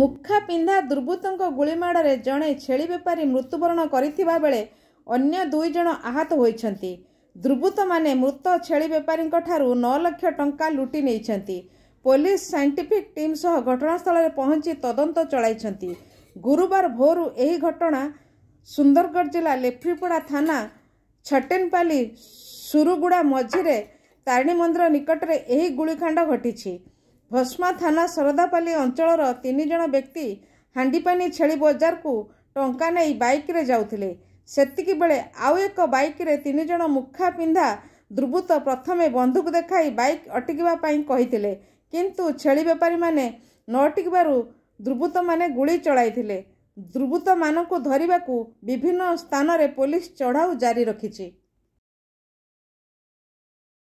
ମୁଖା ପିନ୍ଧା ଦୁର୍ବୃତ୍ତଙ୍କ ଗୁଳିମାଡ଼ରେ ଜଣେ ଛେଳି ବେପାରୀ ମୃତ୍ୟୁବରଣ କରିଥିବା ବେଳେ ଅନ୍ୟ ଦୁଇ ଜଣ ଆହତ ହୋଇଛନ୍ତି ଦୁର୍ବୃତ୍ତମାନେ ମୃତ ଛେଳି ବେପାରୀଙ୍କଠାରୁ ନଅ ଲକ୍ଷ ଟଙ୍କା ଲୁଟି ନେଇଛନ୍ତି ପୋଲିସ ସାଇଣ୍ଟିଫିକ୍ ଟିମ୍ ସହ ଘଟଣାସ୍ଥଳରେ ପହଞ୍ଚି ତଦନ୍ତ ଚଳାଇଛନ୍ତି ଗୁରୁବାର ଭୋରୁ ଏହି ଘଟଣା ସୁନ୍ଦରଗଡ଼ ଜିଲ୍ଲା ଲେଫ୍ରିପଡ଼ା ଥାନା ଛଟେନପାଲି ସୁରୁଗୁଡ଼ା ମଝିରେ ତାରିଣୀ ମନ୍ଦିର ନିକଟରେ ଏହି ଗୁଳିକାଣ୍ଡ ଘଟିଛି ଭସ୍ମା ଥାନା ଶରଦାପାଲି ଅଞ୍ଚଳର ତିନି ଜଣ ବ୍ୟକ୍ତି ହାଣ୍ଡିପାନି ଛେଳି ବଜାରକୁ ଟଙ୍କା ନେଇ ବାଇକ୍ରେ ଯାଉଥିଲେ ସେତିକି ବେଳେ ଆଉ ଏକ ବାଇକ୍ରେ ତିନି ଜଣ ମୁଖା ପିନ୍ଧା ଦୁର୍ବୃତ୍ତ ପ୍ରଥମେ ବନ୍ଧୁକ ଦେଖାଇ ବାଇକ୍ ଅଟକିବା ପାଇଁ କହିଥିଲେ କିନ୍ତୁ ଛେଳି ବେପାରୀମାନେ ନ ଅଟକିବାରୁ ଦୁର୍ବୃତ୍ତମାନେ ଗୁଳି ଚଳାଇଥିଲେ ଦୁର୍ବୃତ୍ତମାନଙ୍କୁ ଧରିବାକୁ ବିଭିନ୍ନ ସ୍ଥାନରେ ପୋଲିସ ଚଢ଼ାଉ ଜାରି ରଖିଛି